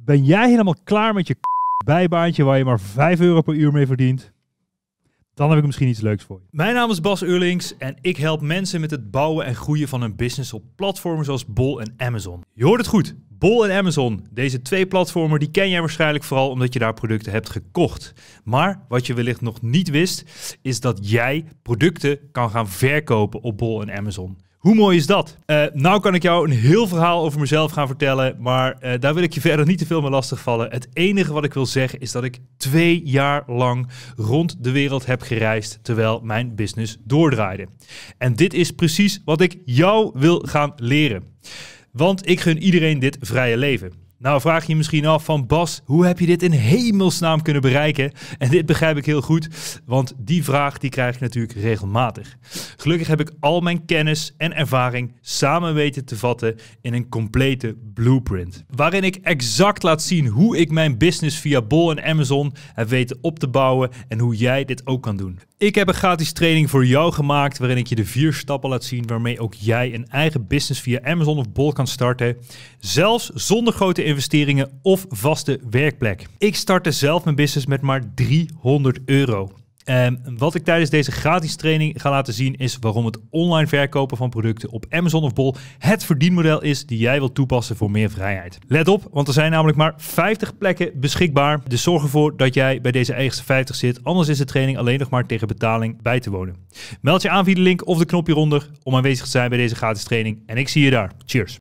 Ben jij helemaal klaar met je bijbaantje waar je maar 5 euro per uur mee verdient? Dan heb ik misschien iets leuks voor je. Mijn naam is Bas Urlings en ik help mensen met het bouwen en groeien van hun business op platformen zoals Bol en Amazon. Je hoort het goed, Bol en Amazon. Deze twee platformen die ken jij waarschijnlijk vooral omdat je daar producten hebt gekocht. Maar wat je wellicht nog niet wist, is dat jij producten kan gaan verkopen op Bol en Amazon. Hoe mooi is dat? Uh, nou kan ik jou een heel verhaal over mezelf gaan vertellen, maar eh, daar wil ik je verder niet te veel mee lastigvallen. Het enige wat ik wil zeggen is dat ik twee jaar lang rond de wereld heb gereisd terwijl mijn business doordraaide. En dit is precies wat ik jou wil gaan leren. Want ik gun iedereen dit vrije leven. Nou vraag je misschien af van Bas, hoe heb je dit in hemelsnaam kunnen bereiken? En dit begrijp ik heel goed, want die vraag die krijg ik natuurlijk regelmatig. Gelukkig heb ik al mijn kennis en ervaring samen weten te vatten in een complete blueprint. Waarin ik exact laat zien hoe ik mijn business via Bol en Amazon heb weten op te bouwen en hoe jij dit ook kan doen. Ik heb een gratis training voor jou gemaakt waarin ik je de vier stappen laat zien waarmee ook jij een eigen business via Amazon of Bol kan starten. Zelfs zonder grote investeringen of vaste werkplek. Ik startte zelf mijn business met maar 300 euro. En ehm, wat ik tijdens deze gratis training ga laten zien is waarom het online verkopen van producten op Amazon of Bol het verdienmodel is die jij wilt toepassen voor meer vrijheid. Let op, want er zijn namelijk maar 50 plekken beschikbaar. Dus zorg ervoor dat jij bij deze eigenste 50 zit, anders is de training alleen nog maar tegen betaling bij te wonen. Meld je aan via de link of de knop hieronder om aanwezig te zijn bij deze gratis training en ik zie je daar. Cheers!